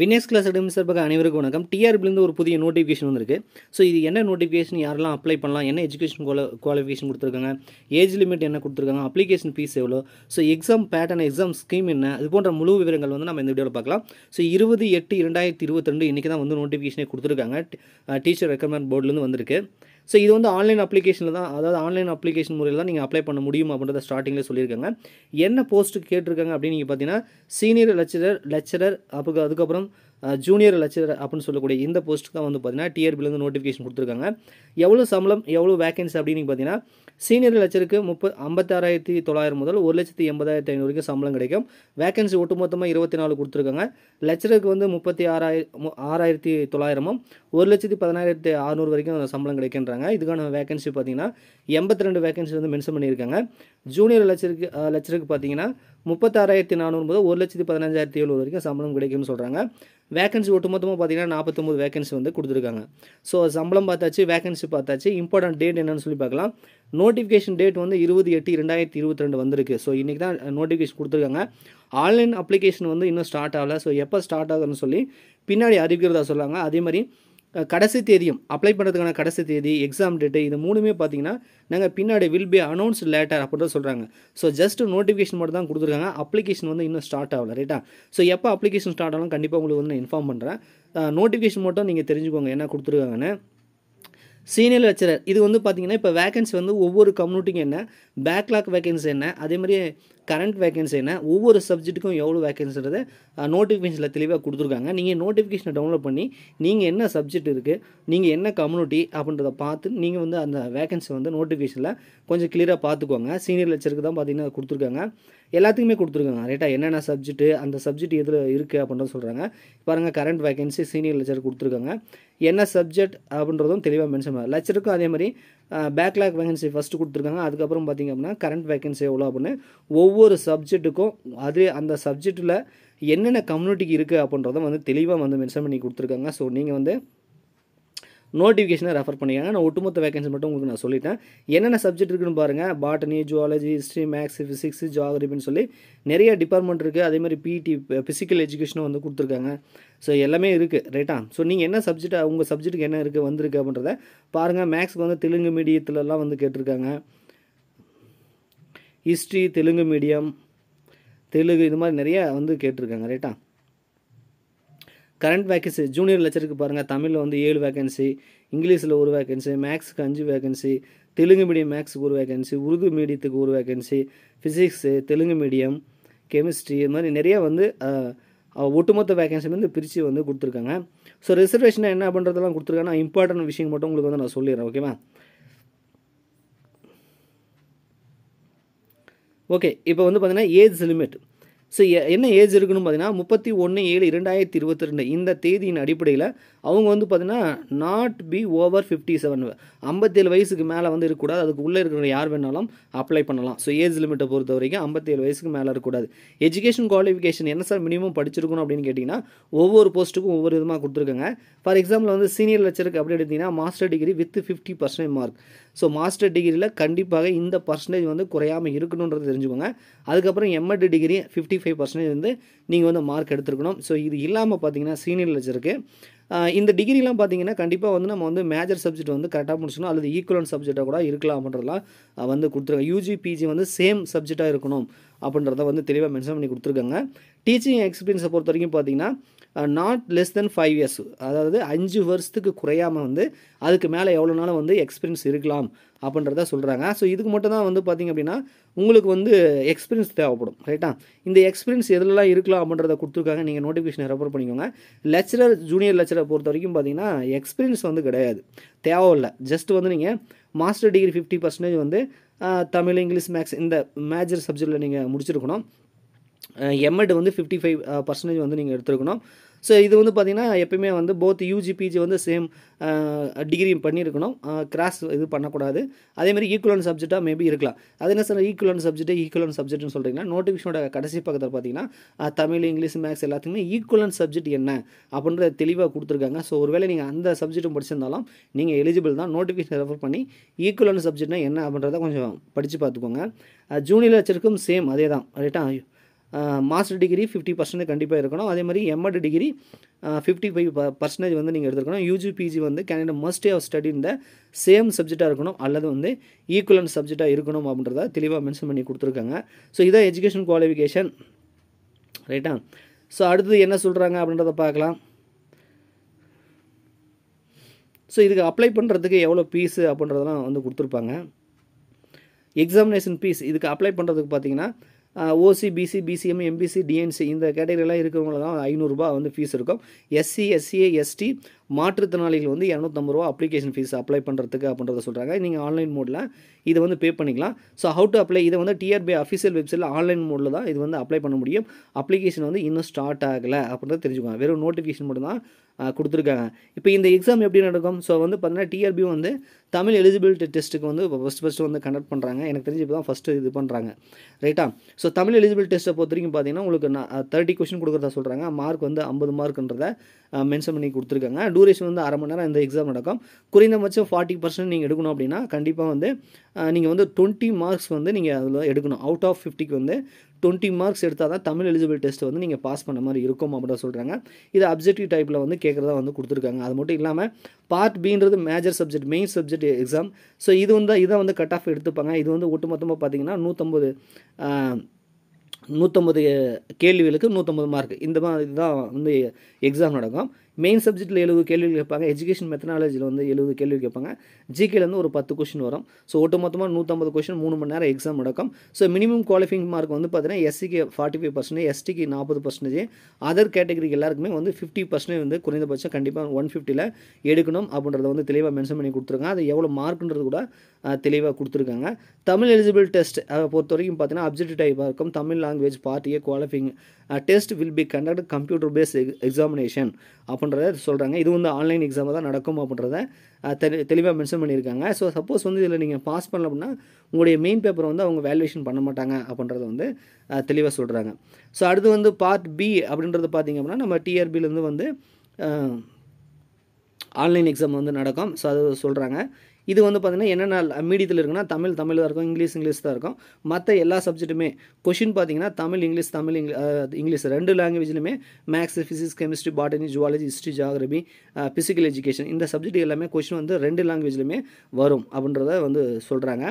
Vinesh class அடமி சார்பாக அனைவருக்கும் வணக்கம் டிஆர்பிலேருந்து ஒரு புதிய நோட்டிஃபிகேஷன் வந்திருக்கு ஸோ இது என்ன நோட்டிஃபிகேஷன் யாரெல்லாம் அப்ளை பண்ணலாம் என்ன எஜுகேஷன் குவா குவாலிஃபிகேஷன் கொடுத்துருக்காங்க ஏஜ் லிமிட் என்ன கொடுத்துருக்காங்க அப்ளிகேஷன் ஃபீஸ் எவ்வளோ so exam pattern exam scheme என்ன இது போன்ற முழு விவரங்கள் வந்து நம்ம இந்த வீடியோவில் பார்க்கலாம் ஸோ இருபது எட்டு இரண்டாயிரத்தி இருபத்தி ரெண்டு இன்றைக்கி தான் வந்து நோட்டிஃபிகேஷனே கொடுத்துருக்காங்க டீச்சர் ரெக்கமெண்ட் போர்ட்லேருந்து வந்திருக்கு ஸோ இது வந்து ஆன்லைன் அப்ளிகேஷனில் தான் அதாவது ஆன்லைன் அப்ளிகேஷன் முறையில் தான் நீங்கள் அப்ளை பண்ண முடியும் அப்படின்றத ஸ்டார்டிங்கில் சொல்லியிருக்காங்க என்ன போஸ்ட்டு கேட்டிருக்காங்க அப்படின்னு நீங்கள் பார்த்தீங்கன்னா சீனியர் லெக்சரர் லெக்சரர் அப்போ அதுக்கப்புறம் ஜூனியர் லெக்சரர் அப்படின்னு சொல்லக்கூடிய இந்த போஸ்ட்டுக்கு தான் வந்து பார்த்தீங்கன்னா டிஆர்பிலேருந்து நோட்டிஃபிகேஷன் கொடுத்துருக்காங்க எவ்வளோ சம்பளம் எவ்வளோ வேகன்சி அப்படின்னு பார்த்தீங்கன்னா சீனியர் லெக்சருக்கு முப்ப ஐம்பத்தாறாயிரத்தி தொள்ளாயிரம் முதல் ஒரு லட்சத்தி எண்பதாயிரத்தி ஐநூறு வரைக்கும் சம்பளம் கிடைக்கும் வேகன்சி ஒட்டுமொத்தமாக இருபத்தி நாலு கொடுத்துருக்காங்க லெக்சருக்கு வந்து முப்பத்தி ஆறாயிரம் ஆறாயிரத்தி தொள்ளாயிரமும் ஒரு லட்சத்தி பதினாயிரத்தி அறுநூறு வரைக்கும் சம்பளம் கிடைக்கின்றாங்க இதுக்கான வேகன்சி பார்த்தீங்கன்னா எண்பத்தி ரெண்டு வேகன்சி வந்து மென்ஷன் பண்ணியிருக்காங்க ஜூனியர் லெக்சருக்கு லெக்சருக்கு பார்த்தீங்கன்னா முப்பத்தாறாயிரத்தி நானூறு முதல் ஒரு லட்சத்தி பதினஞ்சாயிரத்தி எழுநூறு வரைக்கும் சம்பளம் கிடைக்கும்னு சொல்கிறாங்க வேகன்சி ஒட்டுமொத்தமாக பார்த்தீங்கன்னா நாற்பத்தொம்பது வேகன்சி வந்து கொடுத்துருக்காங்க ஸோ சம்பளம் பார்த்தாச்சு வேகன்சி பார்த்தாச்சு இம்பார்ட்டன்ட் டேட் என்னன்னு சொல்லி பார்க்கலாம் நோட்டிஃபிகேஷன் டேட் வந்து இருபது எட்டு ரெண்டாயிரத்தி இருபத்தி ரெண்டு வந்திருக்கு ஸோ இன்றைக்கி தான் நோட்டிஃபிகேஷன் கொடுத்துருக்காங்க ஆன்லைன் அப்ளிகேஷன் வந்து இன்னும் ஸ்டார்ட் ஆகலை ஸோ எப்போ ஸ்டார்ட் ஆகுதுன்னு சொல்லி பின்னாடி அறிவிக்கிறதா சொல்கிறாங்க அதே மாதிரி கடைசி தேதியும் அப்ளை பண்ணுறதுக்கான கடைசி தேதி எக்ஸாம் டேட்டு இது மூணுமே பார்த்தீங்கன்னா நாங்கள் பின்னாடி வில் பி அனௌன்ஸ் லேட்டர் அப்படி தான் சொல்கிறாங்க ஸோ ஜஸ்ட் நோட்டிஃபிகேஷன் மட்டும் தான் கொடுத்துருக்காங்க அப்ளிகேஷன் வந்து இன்னும் ஸ்டார்ட் ஆகல ரைட்டா ஸோ எப்போ அப்ளிகேஷன் ஸ்டார்ட் ஆகலாம் கண்டிப்பாக உங்களுக்கு வந்து நான் இன்ஃபார்ம் பண்ணுறேன் நோட்டிஃபிகேஷன் மட்டும் நீங்கள் தெரிஞ்சுக்கோங்க என்ன கொடுத்துருக்காங்கன்னு சீனியர் லெக்சரர் இது வந்து பார்த்திங்கன்னா இப்போ வேகன்சி வந்து ஒவ்வொரு கம்யூனிட்டிக்கும் என்ன பேக்லாக் வேகன்சி என்ன அதே மாதிரி கரண்ட் என்ன ஒவ்வொரு சப்ஜெக்ட்டுக்கும் எவ்வளோ வேகன்சின்றதை நோட்டிஃபிகேஷனில் தெளிவாக கொடுத்துருக்காங்க நீங்கள் நோட்டிஃபிகேஷனை டவுன்லோட் பண்ணி நீங்கள் என்ன சப்ஜெக்ட் இருக்குது நீங்கள் என்ன கம்யூனிட்டி அப்படின்றத பார்த்து நீங்கள் வந்து அந்த வேகன்சி வந்து நோட்டிஃபிகேஷனில் கொஞ்சம் கிளியராக பார்த்துக்கோங்க சீனியர் லெக்சருக்கு தான் பார்த்தீங்கன்னா கொடுத்துருக்காங்க எல்லாத்துக்குமே கொடுத்துருக்காங்க ரைட்டாக என்னென்ன சப்ஜெக்ட்டு அந்த சப்ஜெக்ட் எதில் இருக்குது அப்படின்றத சொல்கிறாங்க பாருங்கள் கரண்ட் வேகன்சி சீனியர் லெக்சர் கொடுத்துருக்காங்க என்ன சப்ஜெக்ட் அப்படின்றதும் தெளிவாக மென்ஷன் பண்ணலாம் லெக்சருக்கும் அதே மாதிரி பேக்லாக் வேகன்சி ஃபஸ்ட்டு கொடுத்துருக்காங்க அதுக்கப்புறம் பார்த்திங்க அப்படின்னா கரண்ட் வேகன்சி எவ்வளோ அப்படின்னு ஒவ்வொரு சப்ஜெக்ட்டுக்கும் அதே அந்த சப்ஜெக்டில் என்னென்ன கம்யூனிட்டிக்கு இருக்குது அப்படின்றத வந்து தெளிவாக வந்து மென்ஷன் பண்ணி கொடுத்துருக்காங்க ஸோ நீங்கள் வந்து நோட்டிஃபிகேஷனை ரெஃபர் பண்ணிக்காங்க நான் ஒட்டுமொத்த வேகன்சி மட்டும் உங்களுக்கு நான் சொல்லிட்டேன் என்னென்ன சப்ஜெக்ட் இருக்குன்னு பாருங்கள் botany zoology history maths physics ஜியாகிரபின்னு சொல்லி நிறைய டிபார்ட்மெண்ட் இருக்குது அதேமாதிரி பிடி ஃபிசிக்கல் எஜுகேஷனும் வந்து கொடுத்துருக்காங்க ஸோ எல்லாமே இருக்குது ரைட்டா ஸோ நீங்கள் என்ன சப்ஜெக்ட் உங்கள் சப்ஜெக்ட்டுக்கு என்ன இருக்குது வந்திருக்கு அப்படின்றத பாருங்கள் மேக்ஸ்க்கு வந்து தெலுங்கு மீடியத்துலலாம் வந்து கேட்டிருக்காங்க ஹிஸ்ட்ரி தெலுங்கு மீடியம் தெலுங்கு இது மாதிரி நிறையா வந்து கேட்டிருக்காங்க ரைட்டா கரண்ட் வேக்கன்சி ஜூனியர் லெச்சருக்கு பாருங்கள் தமிழில் வந்து ஏழு வேக்கன்சி இங்கிலீஷில் ஒரு வேக்கன்சி மேக்ஸுக்கு அஞ்சு வேக்கன்சி தெலுங்கு மீடியம் மேக்ஸுக்கு ஒரு வேக்கன்சி உருது மீடியத்துக்கு ஒரு vacancy physics Telugu medium chemistry இது மாதிரி நிறையா வந்து ஒட்டுமொத்த வேகன்சி வந்து பிரித்து வந்து கொடுத்துருக்காங்க ஸோ ரிசர்வேஷனை என்ன பண்ணுறதெல்லாம் கொடுத்துருக்காங்கன்னா இம்பார்ட்டன்ட் விஷயம் மட்டும் உங்களுக்கு வந்து நான் சொல்லிடுறேன் ஓகேவா ஓகே இப்போ வந்து பார்த்தீங்கன்னா ஏஜ் லிமிட் ஸோ என்ன ஏஜ் இருக்குன்னு பார்த்தீங்கன்னா முப்பத்தி ஒன்று ஏழு இரண்டாயிரத்தி இருபத்தி ரெண்டு இந்த தேதியின் அடிப்படையில் அவங்க வந்து பார்த்தீங்கன்னா not be over fifty seven ஐம்பத்தேழு வயசுக்கு மேலே வந்து இருக்கக்கூடாது அதுக்கு உள்ளே இருக்கிற யார் வேணாலும் அப்ளை பண்ணலாம் ஸோ ஏஜ் லிமிட்டை பொறுத்த வரைக்கும் ஐம்பத்தேழு வயசுக்கு மேலே இருக்கக்கூடாது எஜுகேஷன் குவாலிஃபிகேஷன் என்ன சார் மினிமம் படிச்சிருக்கணும் அப்படின்னு கேட்டிங்கன்னா ஒவ்வொரு போஸ்ட்டுக்கும் ஒவ்வொரு விதமாக கொடுத்துருக்காங்க ஃபார் எக்ஸாம்பிள் வந்து சீனியர் லெக்சருக்கு அப்படி எடுத்திங்கன்னா master degree with fifty percentage mark so master டிகிரியில் கண்டிப்பாக இந்த பர்சன்டேஜ் வந்து குறையாமல் இருக்கணுன்றது தெரிஞ்சுக்கோங்க அதுக்கப்புறம் MEd degree fifty five percentage வந்து நீங்கள் வந்து மார்க் எடுத்துருக்கணும் ஸோ இது இல்லாமல் பார்த்தீங்கன்னா சீனியர் லெக்சருக்கு இந்த டிகிரிலாம் பார்த்தீங்கன்னா கண்டிப்பாக வந்து நம்ம வந்து மேஜர் சப்ஜெக்ட் வந்து கரெக்டாக முடிச்சணும் அல்லது ஈக்குவலன் சப்ஜெக்டாக கூட இருக்கலாம் அப்படின்றலாம் வந்து கொடுத்துருக்கோம் யூஜி பிஜி வந்து சேம் சப்ஜெக்டாக இருக்கணும் அப்படின்றத வந்து தெளிவாக மென்ஷன் பண்ணி கொடுத்துருக்காங்க டீச்சிங் எக்ஸ்பீரியன்ஸை பொறுத்த வரைக்கும் பார்த்தீங்கன்னா not less than five years அதாவது அஞ்சு வருஷத்துக்கு குறையாமல் வந்து அதுக்கு மேலே எவ்வளோ நாளும் வந்து எக்ஸ்பீரியன்ஸ் இருக்கலாம் அப்படின்றத சொல்கிறாங்க ஸோ இதுக்கு மட்டும் தான் வந்து பார்த்திங்க அப்படின்னா உங்களுக்கு வந்து எக்ஸ்பீரியன்ஸ் தேவைப்படும் ரைட்டா இந்த எக்ஸ்பீரியன்ஸ் எதுலலாம் இருக்கலாம் அப்படின்றத கொடுத்துருக்காங்க நீங்கள் நோட்டிஃபிகேஷன் ரெஃபர் பண்ணிக்கோங்க லெக்சரர் ஜூனியர் லெக்சரை பொறுத்த வரைக்கும் பார்த்தீங்கன்னா எக்ஸ்பீரியன்ஸ் வந்து கிடையாது தேவையில்லை ஜஸ்ட் வந்து நீங்கள் மாஸ்டர் டிகிரி ஃபிஃப்டி பர்சன்டேஜ் வந்து தமிழ் இங்கிலீஷ் மேக்ஸ் இந்த மேஜர் சப்ஜெக்டில் நீங்கள் முடிச்சிருக்கணும் எம்எட் வந்து ஃபிஃப்டி ஃபைவ் பர்சன்டேஜ் வந்து நீங்கள் எடுத்துருக்கணும் ஸோ இது வந்து பார்த்திங்கன்னா எப்பயுமே வந்து போத் யூஜி பிஜி வந்து சேம் டிகிரி பண்ணியிருக்கணும் கிராஸ் இது பண்ணக்கூடாது அதேமாதிரி ஈக்குவலன் சப்ஜெக்டாக மேபி இருக்கலாம் அது என்ன சார் ஈக்குவலன் சப்ஜெக்ட்டு ஈக்குவலன் சப்ஜெக்ட்னு சொல்கிறீங்கன்னா நோட்டிஃபிகேஷனோட கடைசி பக்கத்தில் பார்த்தீங்கன்னா தமிழ் இங்கிலீஷ் மேக்ஸ் எல்லாத்துக்குமே ஈக்குவலன் சப்ஜெக்ட் என்ன அப்படின்றத தெளிவாக கொடுத்துருக்காங்க ஸோ ஒருவேளை நீங்கள் அந்த சப்ஜெக்ட்டும் படிச்சிருந்தாலும் நீங்கள் எலிஜிபிள் தான் நோட்டிஃபிகேஷன் ரெஃபர் பண்ணி ஈக்குவலன் சப்ஜெக்ட்னா என்ன அப்படின்றத கொஞ்சம் படித்து பார்த்துக்கோங்க ஜூனியர் வச்சிருக்கும் சேம் அதே தான் ரைட்டாக மாஸ்டர் டிகிரி ஃபிஃப்டி பர்சன்டேஜ் கண்டிப்பாக இருக்கணும் அதே மாதிரி MEd degree fifty five percentage வந்து நீங்கள் எடுத்துருக்கணும் யூஜி பிஜி வந்து கேனடா மஸ்ட் ஆஃப் ஸ்டடி இந்த சேம் சப்ஜெக்டாக இருக்கணும் அல்லது வந்து ஈக்குவலன் சப்ஜெக்டாக இருக்கணும் அப்படின்றத தெளிவாக மென்ஷன் பண்ணி கொடுத்துருக்காங்க ஸோ இதான் எஜுகேஷன் குவாலிஃபிகேஷன் ரைட்டா ஸோ அடுத்தது என்ன சொல்கிறாங்க அப்படின்றத பார்க்கலாம் ஸோ இதுக்கு அப்ளை பண்ணுறதுக்கு எவ்வளோ ஃபீஸு அப்படின்றதெல்லாம் வந்து கொடுத்துருப்பாங்க எக்ஸாமினேஷன் ஃபீஸ் இதுக்கு அப்ளை பண்ணுறதுக்கு பார்த்தீங்கன்னா OC BC BCM MBC DNC இந்த கேட்டகரியெல்லாம் இருக்கிறவங்கள தான் ஐநூறுரூபா வந்து ஃபீஸ் இருக்கும் எஸ்சி எஸ்சிஏ எஸ்டி மாற்றுத்திறனாளிகள் வந்து இரநூத்தம்பது ரூபா அப்ளிகேஷன் ஃபீஸ் அப்ளை பண்ணுறதுக்கு அப்படின்றத சொல்கிறாங்க நீங்கள் ஆன்லைன் மோடில் இதை வந்து பே பண்ணிக்கலாம் ஸோ ஹவு டு அப்ளை இதை வந்து டிஆர்பி அஃபிஷியல் வெப்சைட்டில் ஆன்லைன் மோடில் தான் இது வந்து அப்ளை பண்ண முடியும் அப்ளிகேஷன் வந்து இன்னும் ஸ்டார்ட் ஆகலை அப்படின்றத தெரிஞ்சுக்கோங்க வெறும் நோட்டிஃபிகேஷன் மட்டும்தான் கொடுத்துருக்காங்க இப்போ இந்த எக்ஸாம் எப்படி நடக்கும் ஸோ வந்து பார்த்தீங்கன்னா டிஆர்பி வந்து தமிழ் எலிஜிபிலிட்டி டெஸ்ட்டுக்கு வந்து இப்போ ஃபஸ்ட் ஃபஸ்ட்டு வந்து கண்டக்ட் பண்ணுறாங்க எனக்கு தெரிஞ்சு இப்போ தான் ஃபஸ்ட்டு இது பண்ணுறாங்க ரைட்டா ஸோ தமிழ் எலிஜிபிள் டெஸ்ட்டை பொறுத்த வரைக்கும் பார்த்தீங்கன்னா உங்களுக்கு நான் தேர்ட்டி கொஸ்டின் கொடுக்குறதா சொல்கிறாங்க மார்க் வந்து ஐம்பது மார்க்குன்றத மென்ஷன் பண்ணி கொடுத்துருக்காங்க டூரேஷன் வந்து அரை மணி நேரம் இந்த எக்ஸாம் நடக்கும் குறைந்தபட்சம் ஃபார்ட்டி பர்சன்ட் நீங்கள் எடுக்கணும் அப்படின்னா கண்டிப்பாக வந்து நீங்கள் வந்து டுவெண்ட்டி மார்க்ஸ் வந்து நீங்கள் அதில் எடுக்கணும் அவுட் ஆஃப் ஃபிஃப்டிக்கு வந்து டுவெண்ட்டி மார்க்ஸ் எடுத்தால் தான் தமிழ் எலிஜிபிள் டெஸ்ட் வந்து நீங்கள் பாஸ் பண்ண மாதிரி இருக்கும் அப்படின்னு சொல்கிறாங்க இது அப்ஜெக்டிவ் டைப்பில் வந்து கேட்குறதா வந்து கொடுத்துருக்காங்க அது மட்டும் இல்லாமல் பார்ட் பின்றது major subject main subject exam so இது வந்து இதை வந்து கட் ஆஃப் எடுத்துப்பாங்க இது வந்து ஒட்டுமொத்தமாக பார்த்தீங்கன்னா நூற்றம்பது நூற்றம்பது கேள்விகளுக்கு நூற்றம்பது மார்க் இந்த மாதிரி தான் வந்து எக்ஸாம் நடக்கும் மெயின் சப்ஜெக்ட்டில் எழுபது கேள்விகள் கேட்பாங்க எஜுகேஷன் மெத்தனாலஜியில் வந்து எழுபது கேள்வி கேட்பாங்க ஜிகேலேருந்து ஒரு பத்து கொஷின் வரும் ஸோ ஒட்டுமொத்தமாக நூற்றம்பது கொஷின் மூணு மணி நேரம் எக்ஸாம் நடக்கும் ஸோ மினிமம் குவாலிஃபிங் மார்க் வந்து பார்த்தீங்கன்னா எஸ்சிக்கு ஃபார்ட்டி ஃபைவ் பர்சன்டேஜ் எஸ்டிக்கு நாற்பது பர்சன்டேஜ் அதர் கேட்டகரிக்கு எல்லாருக்குமே வந்து ஃபிஃப்டி பர்சன்டேஜ் வந்து குறைந்தபட்சம் கண்டிப்பாக ஒன் ஃபிஃப்டியில் எடுக்கணும் அப்படின்றத வந்து தெளிவாக மென்ஷன் பண்ணி கொடுத்துருக்காங்க அது எவ்வளோ மார்க்குன்றது கூட தெளிவாக கொடுத்துருக்காங்க தமிழ் எலிஜிபிள் டெஸ்ட் அதை பொறுத்த வரைக்கும் பார்த்தீங்கன்னா அப்ஜெக்ட் டைப்பாக இருக்கும் தமிழ் லாங்குவேஜ் பார்ட்டியே qualifying test will be conduct computer based examination அப்படின்றத சொல்கிறாங்க இது வந்து ஆன்லைன் எக்ஸாம் தான் நடக்கும் அப்படின்றத தெளி தெளிவாக மென்ஷன் பண்ணியிருக்காங்க ஸோ சப்போஸ் வந்து இதில் நீங்கள் பாஸ் பண்ணல அப்படின்னா உங்களுடைய மெயின் பேப்பரை வந்து அவங்க வேல்யூவேஷன் பண்ண மாட்டாங்க அப்படின்றத வந்து தெளிவாக சொல்கிறாங்க ஸோ அடுத்து வந்து பார்ட் பி அப்படின்றது பார்த்திங்க அப்படின்னா நம்ம டிஆர்பிலேருந்து வந்து ஆன்லைன் எக்ஸாம் வந்து நடக்கும் ஸோ அது சொல்கிறாங்க இது வந்து பார்த்திங்கன்னா என்னென்ன மீடியத்தில் இருக்குன்னா தமிழ் தமிழ் தான் இருக்கும் இங்கிலீஷ் இங்கிலீஷ் தான் இருக்கும் மற்ற எல்லா சப்ஜெக்ட்டுமே கொஷின் பார்த்தீங்கன்னா தமிழ் இங்கிலீஷ் தமிழ் இங்கிலீஷ் ரெண்டு லாங்குவேஜ்லையுமே maths physics chemistry botany zoology history geography physical education இந்த சப்ஜெக்ட் எல்லாமே கொஷின் வந்து ரெண்டு லாங்குவேஜ்லையுமே வரும் அப்படின்றத வந்து சொல்கிறாங்க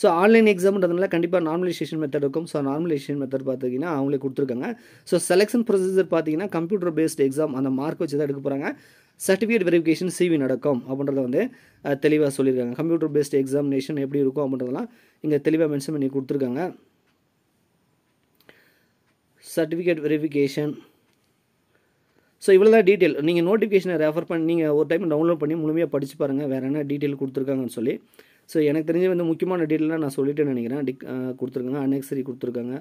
ஸோ ஆன்லைன் எக்ஸாம்ன்றதுனால கண்டிப்பாக நார்மலைசேஷன் மெத்தட் இருக்கும் ஸோ நார்மலைசேஷன் மெத்தட் பார்த்தீங்கன்னா அவங்களே கொடுத்துருக்காங்க ஸோ செலெக்ஷன் ப்ரொசீஜர் பார்த்தீங்கன்னா கம்ப்யூட்டர் பேஸ்ட் எக்ஸாம் அந்த மார்க் வச்சு தான் எடுக்க போகிறாங்க சர்டிஃபிகேட் வெரிஃபிகேஷன் சிவி நடக்கும் அப்படின்றத வந்து தெளிவாக சொல்லியிருக்காங்க கம்ப்யூட்டர் பேஸ்ட் எக்ஸாமினேஷன் எப்படி இருக்கும் அப்படின்றதெல்லாம் இங்கே தெளிவாக மென்ஷன் பண்ணி கொடுத்துருக்காங்க சர்டிஃபிகேட் வெரிஃபிகேஷன் ஸோ இவ்வளோ தான் டீட்டெயில் நீங்கள் நோட்டிஃபிகேஷனை ரெஃபர் பண்ணி நீங்கள் ஒரு டைம் டவுன்லோட் பண்ணி முழுமையாக படித்து பாருங்கள் வேறு என்ன டீட்டெயில் கொடுத்துருக்காங்கன்னு சொல்லி ஸோ எனக்கு தெரிஞ்ச வந்து முக்கியமான டீட்டெயிலாக நான் சொல்லிவிட்டு நினைக்கிறேன் டிக் கொடுத்துருக்காங்க அன்னெக்சரி கொடுத்துருக்காங்க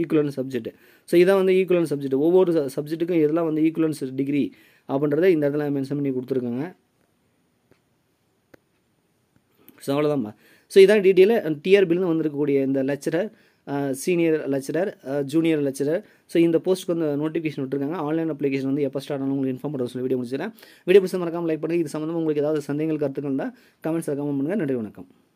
ஈக்குவலன் சப்ஜெக்ட் ஸோ இதான் வந்து ஈக்குவலன் சப்ஜெக்ட் ஒவ்வொரு சப்ஜெக்ட்டுக்கும் இதெல்லாம் வந்து ஈக்குவலன்ஸ் டிகிரி அப்படின்றத இந்த இடத்துல மென்ஷன் பண்ணி கொடுத்துருக்காங்க ஸோ அவ்வளோதான்ப்பா ஸோ இதான் டீட்டெயிலாக டிஆர்பிலேருந்து வந்திருக்கக்கூடிய இந்த lecturer senior lecturer junior lecturer so இந்த போஸ்ட்டுக்கு வந்து நோட்டிஃபிகேஷன் விட்டுருக்காங்க ஆன்லைன் அப்ளிகேஷன் வந்து எப்போ ஸ்டார்ட் ஆனாலும் உங்களுக்கு இன்ஃபார்ம் பண்ணுறது சொல்லி வீடியோ முடிச்சிடறேன் வீடியோ பிடிச்ச மறக்காமல் லைக் பண்ணுங்கள் இது சம்மந்தமாக உங்களுக்கு ஏதாவது சந்தேகங்கள் கருத்துக்கள் இருந்தால் கமெண்ட்ஸ் கமெண்ட் பண்ணுங்கள் நன்றி வணக்கம்